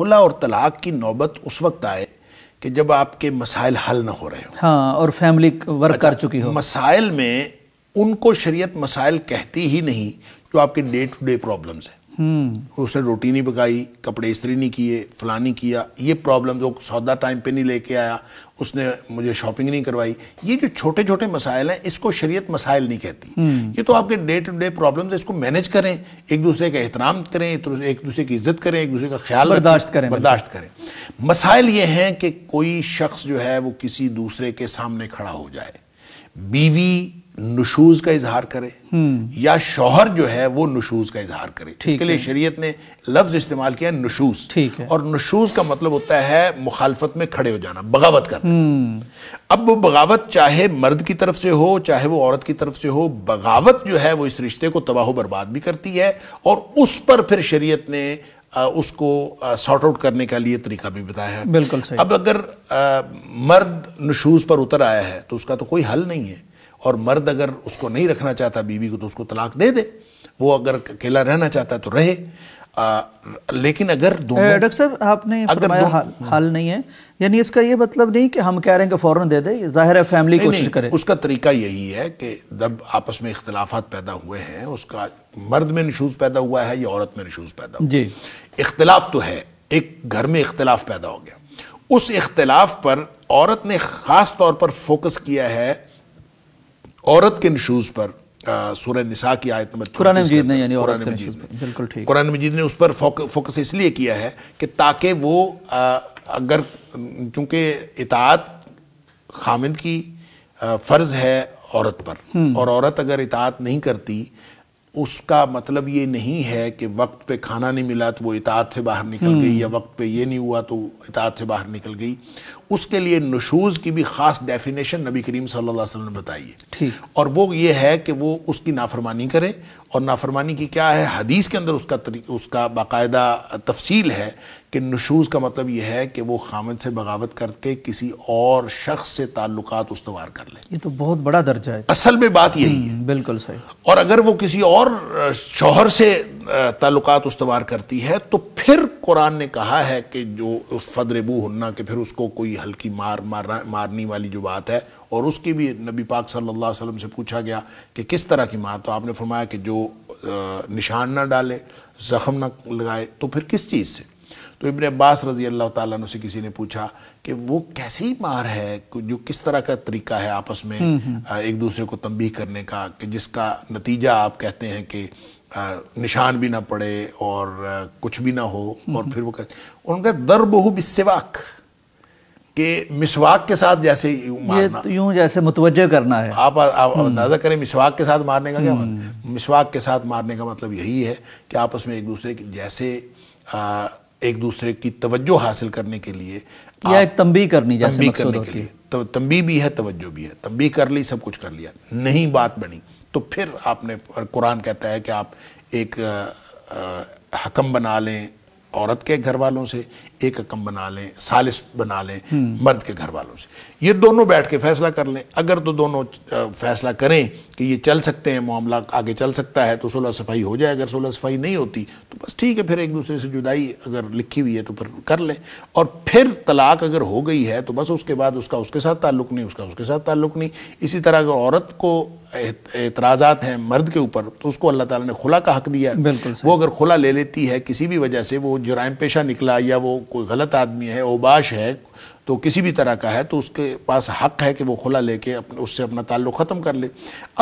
खुला और तलाक की नौबत उस वक्त आए कि जब आपके मसाइल हल ना हो रहे हो हाँ और फैमिली वर्क अच्छा, कर चुकी हो मसाइल में उनको शरीयत मसाइल कहती ही नहीं जो आपके डे टू डे प्रॉब्लम्स हैं हम्म। उसने रोटी नहीं पकाई कपड़े इस्त्री नहीं किए फलानी किया ये प्रॉब्लम जो सौदा टाइम पे नहीं लेके आया उसने मुझे शॉपिंग नहीं करवाई ये जो छोटे छोटे मसाइल हैं इसको शरीयत मसाइल नहीं कहती हम्म। ये तो आपके डे टू डे प्रॉब्लम इसको मैनेज करें एक दूसरे का एहतराम करें एक दूसरे की इज्जत करें एक दूसरे का ख्याल बर्दाश्त करें बर्दाश्त करें मसाइल ये हैं कि कोई शख्स जो है वो किसी दूसरे के सामने खड़ा हो जाए बीवी नशूज का इजहार करे हम्म। या शोहर जो है वो नशूज का इजहार करे इसके लिए शरीयत ने लफ्ज इस्तेमाल किया नशूज ठीक है और नशूज का मतलब होता है मुखालफत में खड़े हो जाना बगावत करना हम्म। अब वो बगावत चाहे मर्द की तरफ से हो चाहे वो औरत की तरफ से हो बगावत जो है वो इस रिश्ते को तबाह बर्बाद भी करती है और उस पर फिर शरीयत ने उसको सॉर्ट आउट करने का लिए तरीका भी बताया है बिल्कुल सही अब अगर आ, मर्द नशूज पर उतर आया है तो उसका तो कोई हल नहीं है और मर्द अगर उसको नहीं रखना चाहता बीवी को तो उसको तलाक दे दे वो अगर अकेला रहना चाहता है तो रहे आ, लेकिन अगर डॉक्टर साहब आपने अगर हाल, हाल नहीं है यानी इसका ये मतलब नहीं कि हम कह रहे हैं कि फ़ौरन दे दे जाहिर है फैमिली कोशिश करे उसका तरीका यही है कि जब आपस में इख्तलाफात पैदा हुए हैं उसका मर्द में नशूज़ पैदा हुआ है या औरत में नशूज़ पैदा हुआ जी इख्तलाफ तो है एक घर में इख्तलाफ पैदा हो गया उस इख्तलाफ पर औरत ने ख़ास तौर पर फोकस किया है औरत के नशूज़ पर सूर्य की आयत नंबर कुरान मजीद ने यानी कुरान मजीद ने बिल्कुल ठीक कुरान मजीद ने उस पर फोकस इसलिए किया है कि ताकि वो अगर इतात खामिन की फ़र्ज़ है औरत पर हम्म। और औरत अगर इतात नहीं करती उसका मतलब ये नहीं है कि वक्त पे खाना नहीं मिला तो वो इतात से बाहर निकल हम्म। गई या वक्त पे ये नहीं हुआ तो इतात से बाहर निकल गई उसके लिए नशूज़ की भी ख़ास डेफिनेशन नबी करीम सल्लल्लाहु अलैहि वसल्लम ने बताई है और वो ये है कि वो उसकी नाफरमानी करे और नाफरमानी की क्या है हदीस के अंदर उसका उसका बाकायदा तफसील है कि नशूज़ का मतलब यह है कि वो खामद से बगावत करके किसी और शख्स से ताल्लुक उसवार कर ले ये तो बहुत बड़ा दर्जा है असल में बात यही है हम्म, बिल्कुल सही और अगर वो किसी और शोहर से ताल्लुक उसवार करती है तो फिर कुरान ने कहा है कि जो फदरबू हन्ना के फिर उसको कोई हल्की मार मार मारनी वाली जो बात है और उसकी भी नबी पाक सल्लल्लाहु अलैहि वसल्लम से पूछा गया कि किस तरह की मार तो आपने फरमाया कि जो निशान ना डाले ज़ख़म ना लगाए तो फिर किस चीज़ से तो इबन अब्बास रजी अल्लाह ताला से किसी ने पूछा कि वो कैसी मार है जो किस तरह का तरीका है आपस में हम्म, हम्म। एक दूसरे को तंबीह करने का कि जिसका नतीजा आप कहते हैं कि निशान भी ना पड़े और कुछ भी ना हो और हम्म, फिर वो कहते उनका दर्ब हो बिस्वाक कि मिसवाक के साथ जैसे मारना तो यूं जैसे मुतवजह करना है आप हम्म। अंदाज़ा करें मिसवाक के साथ मारने का क्या हम्म। मतलब मिसवाक के साथ मारने का मतलब यही है कि आपस में एक दूसरे की जैसे आ, एक दूसरे की तवज्जो हासिल करने के लिए या एक तंबी करनी जैसे तंबी करने के लिए तो तंबी भी है तवज्जो भी है तंबी कर ली सब कुछ कर लिया नहीं बात बनी तो फिर आपने कुरान कहता है कि आप एक हकम बना लें औरत के घर वालों से एक अकम बना लें सालिस बना लें मर्द के घर वालों से ये दोनों बैठ के फैसला कर लें अगर तो दोनों फैसला करें कि ये चल सकते हैं मामला आगे चल सकता है तो सोलह सफाई हो जाए अगर सोलह सफाई नहीं होती बस ठीक है फिर एक दूसरे से जुदाई अगर लिखी हुई है तो फिर कर लें और फिर तलाक अगर हो गई है तो बस उसके बाद उसका उसके साथ ताल्लुक नहीं उसका उसके साथ ताल्लुक नहीं इसी तरह अगर औरत को एतराज़ात हैं मर्द के ऊपर तो उसको अल्लाह ताला ने खुला का हक दिया बिल्कुल वो अगर खुला ले लेती है किसी भी वजह से वो जुराम पेशा निकला या वो कोई गलत आदमी है ओबाश है तो किसी भी तरह का है तो उसके पास हक है कि वो खुला लेके अपने उससे अपना ताल्लुक़ ख़त्म कर ले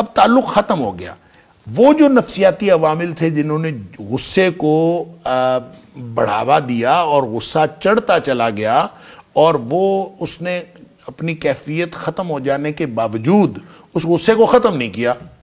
अब ताल्लुक़ ख़त्म हो गया वो जो नफसियाती अवामिल थे जिन्होंने गुस्से को बढ़ावा दिया और गुस्सा चढ़ता चला गया और वो उसने अपनी कैफियत ख़त्म हो जाने के बावजूद उस गुस्से को ख़त्म नहीं किया